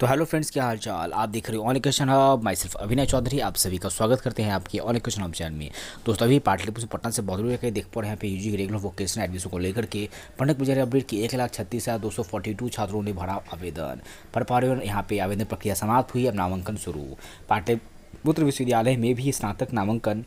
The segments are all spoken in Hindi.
तो हेलो फ्रेंड्स क्या हाल चाल आप देख रहे हो ऑन क्वेश्चन हब मैं सिर्फ अभिनय चौधरी आप सभी का स्वागत करते हैं आपके ऑन क्वेश्चन हब चैनल में दोस्तों अभी पाटलिपुत्र पटना से बहुत लेकर देख पा रहे हैं पे यूजी रेगुलर वोकेशन एडमिशन को लेकर के पंडित पुजारी अपडेट की एक लाख छत्तीस हज़ार दो सौ फोर्टी टू छात्रों ने भरा आवेदन पर पार्वन यहाँ पे आवेदन प्रक्रिया समाप्त हुई अब नामांकन शुरू पाटलिपुत्र विश्वविद्यालय में भी स्नातक नामांकन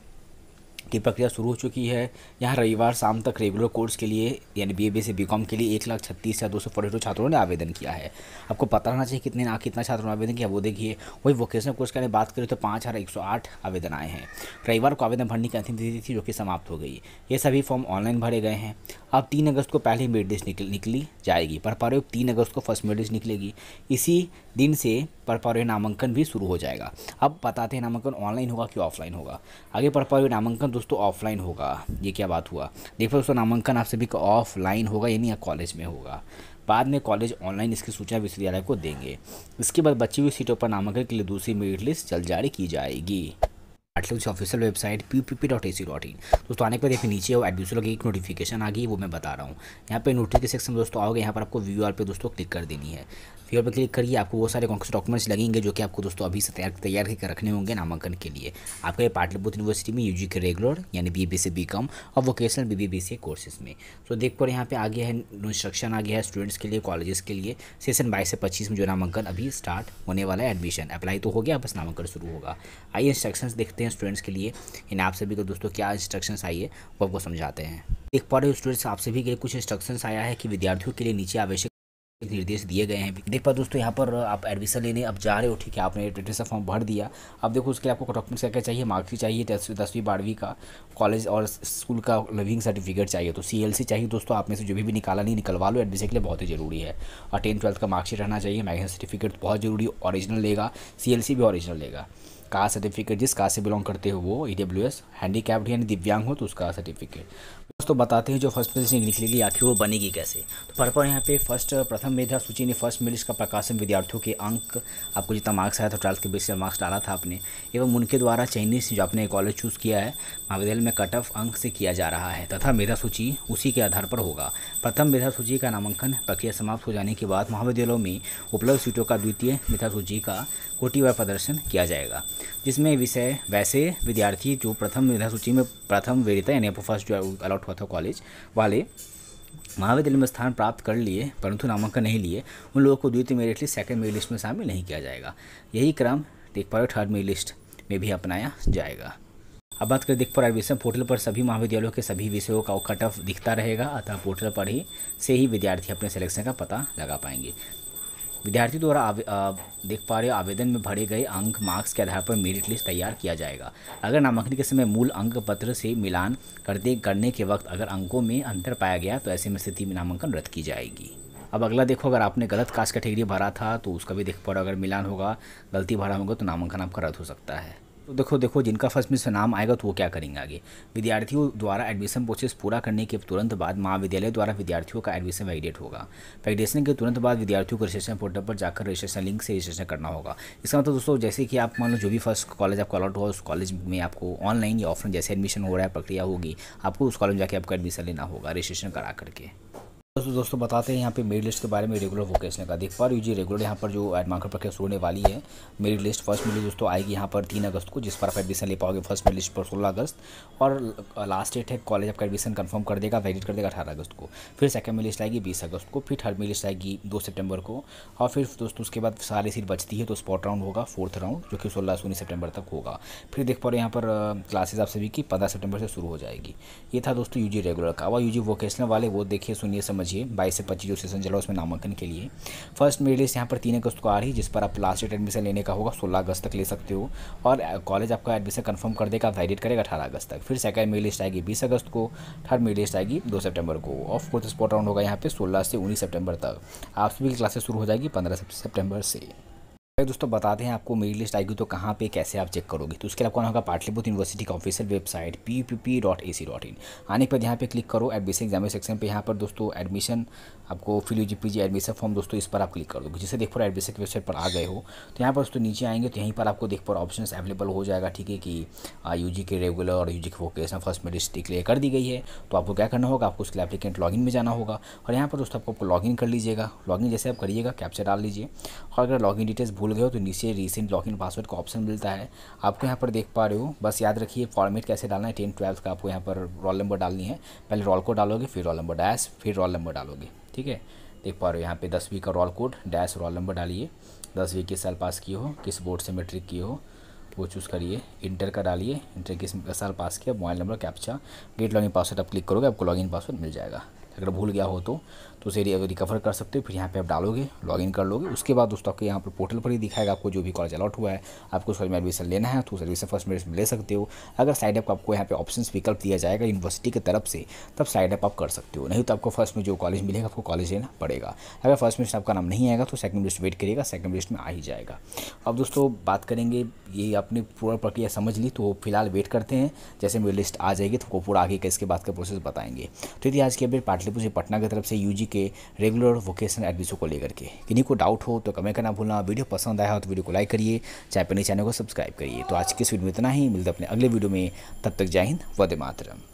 की प्रक्रिया शुरू हो चुकी है यहाँ रविवार शाम तक रेगुलर कोर्स के लिए यानी बी से कॉम के लिए एक लाख छत्तीस हज़ार दो सौ फोर्टी टू छात्रों ने आवेदन किया है आपको पता रहना चाहिए कितने कितना छात्रों ने आवेदन किया वो देखिए वही वोकेशनल कोर्स की बात करें तो पाँच हज़ार एक सौ आठ आवेदन आए हैं रविवार को आवेदन भरने की अंतिम तिथि थी जो कि समाप्त हो गई ये सभी फॉर्म ऑनलाइन भरे गए हैं अब तीन अगस्त को पहले मेरिट लिस्ट निकल निकली जाएगी पर प्रारूप तीन अगस्त को फर्स्ट मेरिट लिस्ट निकलेगी इसी दिन से परपारवी नामांकन भी शुरू हो जाएगा अब बताते हैं नामांकन ऑनलाइन होगा कि ऑफलाइन होगा आगे परपारवी नामांकन दो दोस्तों ऑफलाइन होगा ये क्या बात हुआ देखो दोस्तों नामांकन आप सभी का ऑफलाइन होगा यानी कॉलेज में होगा बाद में कॉलेज ऑनलाइन इसकी सूचना विश्वविद्यालय को देंगे इसके बाद बची हुई सीटों पर नामांकन के लिए दूसरी मेरिट लिस्ट जल्द जारी की जाएगी अटल की official website P P P dot A C dot in दोस्तों आने के बाद यहाँ नीचे नीचे एडमिशन की एक नोटिफिकेशन आ गई वो मैं बता रहा हूँ यहाँ पे नोटिस के सेक्शन में दोस्तों आओगे यहाँ पर आपको व्यू आर पे दोस्तों क्लिक कर देनी है व्यू आर पे क्लिक करिए आपको वो सारे कौन डॉक्यूमेंट्स लगेंगे जो कि आपको दोस्तों अभी से तैयार तैयार करके रखने होंगे नामांकन के लिए आपके पाटलिपुत्र यूनिवर्सिटी में यू के रेगुलर यानी बी बी से बी कॉम और vocational B B B C courses में तो देख पर यहाँ पे आ गया है इंस्ट्रक्शन आ गया है स्टूडेंट्स के लिए कॉलेजेस के लिए सेशन बाईस से पच्चीस में जो नामांकन अभी स्टार्ट होने वाला है एडमिशन अप्लाई तो हो गया बस नामांकन शुरू होगा आइए इंस्ट्रक्शन देखते हैं स्टूडेंट्स के लिए इन आप सभी को दोस्तों क्या इंस्ट्रक्शन आई है वो आपको समझाते हैं एक पर स्टूडेंट्स आप सभी के लिए कुछ इंस्ट्रक्शन आया है कि विद्यार्थियों के लिए नीचे आवश्यक निर्देश दिए गए हैं देख पा दोस्तों यहाँ पर आप एडमिशन लेने अब जा रहे हो ठीक है आपने एडमिशन फॉर्म भर दिया अब देखो उसके लिए आपको डॉक्यूमेंट्स क्या क्या चाहिए मार्कशीट चाहिए दसवीं दसवीं बारहवीं का कॉलेज और स्कूल का लिविंग सर्टिफिकेट चाहिए तो सी चाहिए दोस्तों आप में से जो भी, भी निकाला नहीं निकलवा लो एडमिशन के लिए बहुत ही जरूरी है और टेंथ ट्वेल्थ का मार्कशीट रहना चाहिए मैगजीन सर्टिफिकेट बहुत जरूरी ऑरिजिनल लेगा सी भी ऑरिजिनल लेगा कास्ट सर्टिफिकेट जिस कास्ट से बिलोंग करते हो वो E W S handicapped यानी दिव्यांग हो तो उसका सर्टिफिकेट दोस्तों बताते हैं जो फर्स्ट पोजिशन निकलेगी आखिर वो बनेगी कैसे तो परपर यहाँ पे फर्स्ट प्रथम मेधा सूची ने फर्स्ट मिलिस्ट का प्रकाशन विद्यार्थियों के अंक आपको जितना मार्क्स आया था ट्वेल्थ के बेस मार्क्स डाला था आपने एवं उनके द्वारा चाइनीस जो आपने कॉलेज चूज़ किया है महाविद्यालय में कट ऑफ अंक से किया जा रहा है तथा मेधा सूची उसी के आधार पर होगा प्रथम मेधा सूची का नामांकन प्रक्रिया समाप्त हो जाने के बाद महाविद्यालयों में उपलब्ध सीटों का द्वितीय मेधा सूची का कोटिवार प्रदर्शन किया जाएगा जिसमें विषय वैसे विद्यार्थी जो प्रथम मेधा सूची में प्रथम वेरिता यानी फर्स्ट जो अलॉट हुआ था कॉलेज वाले महाविद्यालय में स्थान प्राप्त कर लिए परंतु नामांकन नहीं लिए उन लोगों को द्वितीय merit list second merit list में शामिल नहीं किया जाएगा यही क्रम दिखपाल थर्ड मेरिट लिस्ट में भी अपनाया जाएगा अब बात करें दिखपाल एडमिशन पोर्टल पर सभी महाविद्यालयों के सभी विषयों का कट ऑफ दिखता रहेगा अतः पोर्टल पर ही से ही विद्यार्थी अपने सिलेक्शन का पता लगा पाएंगे विद्यार्थी द्वारा देख पा रहे हो आवेदन में भरे गए अंक मार्क्स के आधार पर मेरिट लिस्ट तैयार किया जाएगा अगर नामांकन के समय मूल अंक पत्र से मिलान करते करने के वक्त अगर अंकों में अंतर पाया गया तो ऐसे में स्थिति में नामांकन रद्द की जाएगी अब अगला देखो अगर आपने गलत कास्ट कैटेगरी भरा था तो उसका भी देख पा रहे अगर मिलान होगा गलती भरा होगा तो नामांकन आपका रद्द हो सकता है तो देखो देखो जिनका फर्स्ट में से नाम आएगा तो वो क्या करेंगे आगे विद्यार्थियों द्वारा एडमिशन प्रोसेस पूरा करने के तुरंत बाद महाविद्यालय द्वारा विद्यार्थियों का एडमिशन वैलिडेट होगा वैलिडेशन के तुरंत बाद विद्यार्थियों को रजिस्ट्रेशन पोर्टल पर जाकर रजिस्ट्रेशन लिंक से रजिस्ट्रेशन करना होगा इसका मतलब दोस्तों जैसे कि आप मान लो जो भी फर्स्ट कॉलेज आपको अलॉट हुआ उस कॉलेज में आपको ऑनलाइन या ऑफलाइन जैसे एडमिशन हो रहा है प्रक्रिया होगी आपको उस कॉलेज में जाकर आपका एडमिशन लेना होगा रजिस्ट्रेशन करा करके दोस्तों दोस्तों बताते हैं यहाँ पे मेरिट लिस्ट के बारे में रेगुलर वोकेशन का देख पा रहे जी रेगुलर यहाँ पर जो एड प्रक्रिया शुरू होने वाली है मेरिट लिस्ट फर्स्ट मेरी दोस्तों आएगी यहाँ पर तीन अगस्त को जिस पर आप एडमिशन ले पाओगे फर्स्ट मेरी लिस्ट पर सोलह अगस्त और लास्ट डेट है कॉलेज आपका एडमिशन कन्फर्म कर देगा वैलिड कर देगा अठारह अगस्त को फिर सेकंड मेरी लिस्ट आएगी बीस अगस्त को फिर थर्ड मेरी लिस्ट आएगी दो सेप्टेम्बर को और फिर दोस्तों उसके बाद सारी सीट बचती है तो स्पॉट राउंड होगा फोर्थ राउंड जो कि सोलह से उन्नीस सेप्टेम्बर तक होगा फिर देख पा रहे हो यहाँ पर क्लासेज आप सभी की पंद्रह सेप्टेबर से शुरू हो जाएगी ये था दोस्तों यू रेगुलर का और यू जी वोकेशनल वाले वो देखिए सुनिए समझ समझिए बाईस से पच्चीस जो सेशन चला उसमें नामांकन के लिए फर्स्ट मेरी लिस्ट यहाँ पर तीन अगस्त को आ रही है जिस पर आप लास्ट डेट एडमिशन लेने का होगा सोलह अगस्त तक ले सकते हो और कॉलेज आपका एडमिशन कन्फर्म कर देगा वैलिड करेगा अठारह अगस्त तक फिर सेकंड मेरी लिस्ट आएगी बीस अगस्त को थर्ड मेरी लिस्ट आएगी दो सेप्टेम्बर को ऑफ कोर्स स्पॉट राउंड होगा यहाँ पर सोलह से उन्नीस सेप्टेम्बर तक आप सभी क्लासेस शुरू हो जाएगी पंद्रह सेप्टेम्बर से दोस्तों बताते हैं आपको मेरी लिस्ट आएगी तो कहाँ पे कैसे आप चेक करोगे तो उसके लिए आपको होगा पाटलिपुत्र यूनिवर्सिटी का official website P P P dot A C dot in आने के बाद यहाँ पे क्लिक करो एडमिशन एग्जाम सेक्शन पे यहाँ पर दोस्तों एडमिशन आपको fill G P G admission form दोस्तों इस पर आप क्लिक कर दोगे जिसे देख पाओ एडमिशन वेबसाइट पर आ गए हो तो यहाँ पर दोस्तों नीचे आएंगे तो यहीं पर आपको देख पाओ ऑप्शन अवेलेबल हो जाएगा ठीक है कि यू के रेगुलर और यू जी की वोकेशन फर्स्ट मेरिट क्लियर कर दी गई है तो आपको क्या करना होगा आपको उसके लिए एप्लीकेंट लॉगिन में जाना होगा और यहाँ पर दोस्तों आपको लॉगिन कर लीजिएगा लॉगिन जैसे आप करिएगा कैप्चर डाल लीजिए और अगर लॉगिन डिटेल्स भूल भूल गए हो तो नीचे रिसेंट लॉगिन पासवर्ड का ऑप्शन मिलता है आपको यहाँ पर देख पा रहे हो बस याद रखिए फॉर्मेट कैसे डालना है टेन ट्वेल्थ का आपको यहाँ पर रोल नंबर डालनी है पहले रोल कोड डालोगे फिर रोल नंबर डैश फिर रोल नंबर डालोगे ठीक है देख पा रहे हो यहाँ पे दसवीं का roll code dash roll number डालिए दसवीं किस साल पास किए हो किस बोर्ड से मेट्रिक किए हो वो चूज़ करिए इंटर का डालिए इंटर किस साल पास किया mobile number captcha get login password आप क्लिक करोगे आपको लॉगिन पासवर्ड मिल जाएगा अगर भूल गया हो तो तो उसे रिकवर कर सकते हो फिर यहाँ पे आप डालोगे लॉगिन कर लोगे उसके बाद दोस्तों आपके यहाँ पर पोर्टल पर ही दिखाएगा आपको जो भी कॉलेज अलॉट हुआ है आपको उसमें एडमिशन लेना है तो उस एडमिशन फर्स्ट मेरिट ले सकते हो अगर साइड अप आपको यहाँ पे ऑप्शन विकल्प दिया जाएगा यूनिवर्सिटी की तरफ से तब साइड अप आप कर सकते हो नहीं तो आपको फर्स्ट में जो कॉलेज मिलेगा आपको कॉलेज लेना पड़ेगा अगर फर्स्ट मेरिट आपका नाम नहीं आएगा तो सेकंड लिस्ट वेट करिएगा सेकंड लिस्ट में आ ही जाएगा अब दोस्तों बात करेंगे ये आपने पूरा प्रक्रिया समझ ली तो फिलहाल वेट करते हैं जैसे मेरी लिस्ट आ जाएगी तो पूरा आगे का इसके बाद का प्रोसेस बताएंगे तो यदि आज की अपडेट पाटलिपुर से पटना की तरफ से यू के रेगुलर वोकेशन एडमिशन को लेकर के किन्हीं को डाउट हो तो कमेंट करना भूलना वीडियो पसंद आया हो तो वीडियो को लाइक करिए चाहे अपने चैनल को सब्सक्राइब करिए तो आज के इस वीडियो में इतना ही मिलते अपने अगले वीडियो में तब तक जय हिंद वदे मातरम